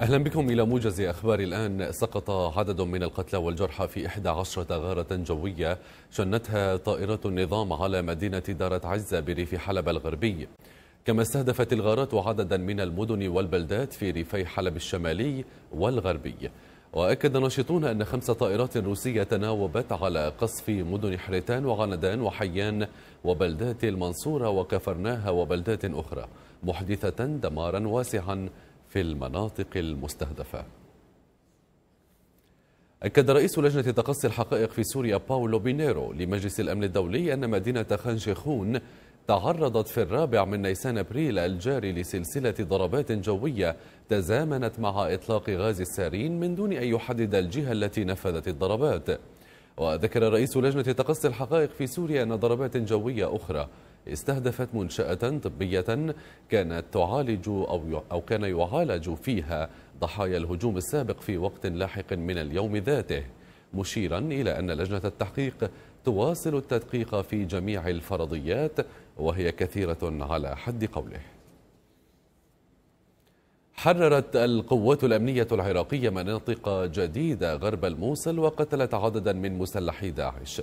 أهلا بكم إلى موجز أخبار الآن سقط عدد من القتلى والجرحى في 11 غارة جوية شنتها طائرات النظام على مدينة دارة عزة بريف حلب الغربي كما استهدفت الغارات عددا من المدن والبلدات في ريفي حلب الشمالي والغربي وأكد ناشطون أن خمس طائرات روسية تناوبت على قصف مدن حريتان وغندان وحيان وبلدات المنصورة وكفرناها وبلدات أخرى محدثة دمارا واسعا في المناطق المستهدفة أكد رئيس لجنة تقصي الحقائق في سوريا باولو بينيرو لمجلس الأمن الدولي أن مدينة خنشخون تعرضت في الرابع من نيسان أبريل الجاري لسلسلة ضربات جوية تزامنت مع إطلاق غاز السارين من دون أن يحدد الجهة التي نفذت الضربات وذكر رئيس لجنة تقصي الحقائق في سوريا أن ضربات جوية أخرى استهدفت منشأة طبية كانت تعالج أو, أو كان يعالج فيها ضحايا الهجوم السابق في وقت لاحق من اليوم ذاته مشيرا إلى أن لجنة التحقيق تواصل التدقيق في جميع الفرضيات وهي كثيرة على حد قوله حررت القوات الأمنية العراقية مناطق جديدة غرب الموصل وقتلت عددا من مسلحي داعش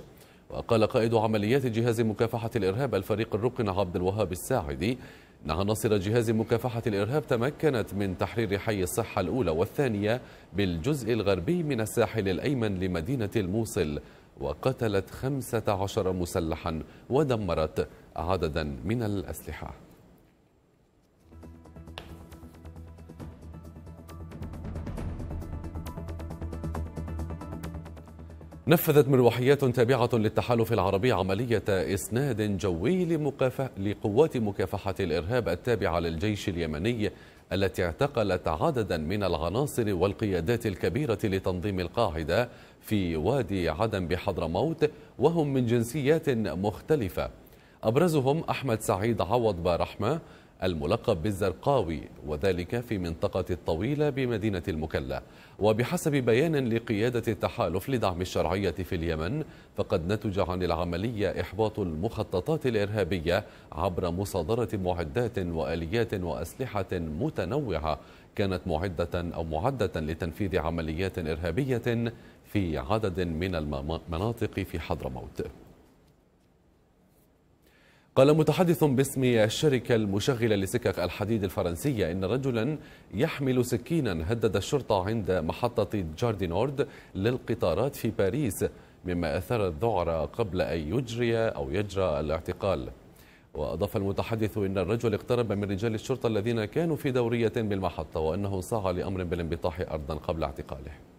وقال قائد عمليات جهاز مكافحة الإرهاب الفريق الرقن عبد الوهاب الساعدي إن عناصر جهاز مكافحة الإرهاب تمكنت من تحرير حي الصحة الأولى والثانية بالجزء الغربي من الساحل الأيمن لمدينة الموصل وقتلت 15 مسلحا ودمرت عددا من الأسلحة نفذت مروحيات تابعة للتحالف العربي عملية إسناد جوي لمكافح لقوات مكافحة الإرهاب التابعة للجيش اليمني التي اعتقلت عددا من العناصر والقيادات الكبيرة لتنظيم القاعدة في وادي عدن بحضرموت وهم من جنسيات مختلفة أبرزهم أحمد سعيد عوض بارحمة الملقب بالزرقاوي وذلك في منطقة الطويلة بمدينة المكلا وبحسب بيان لقيادة التحالف لدعم الشرعية في اليمن فقد نتج عن العملية إحباط المخططات الإرهابية عبر مصادرة معدات وآليات وأسلحة متنوعة كانت معدة أو معدة لتنفيذ عمليات إرهابية في عدد من المناطق في حضرموت قال متحدث باسم الشركة المشغلة لسكك الحديد الفرنسية إن رجلا يحمل سكينا هدد الشرطة عند محطة جاردينورد للقطارات في باريس مما أثار الذعر قبل أن يجري أو يجرى الاعتقال وأضاف المتحدث إن الرجل اقترب من رجال الشرطة الذين كانوا في دورية بالمحطة وأنه سعى لأمر بالانبطاح أرضا قبل اعتقاله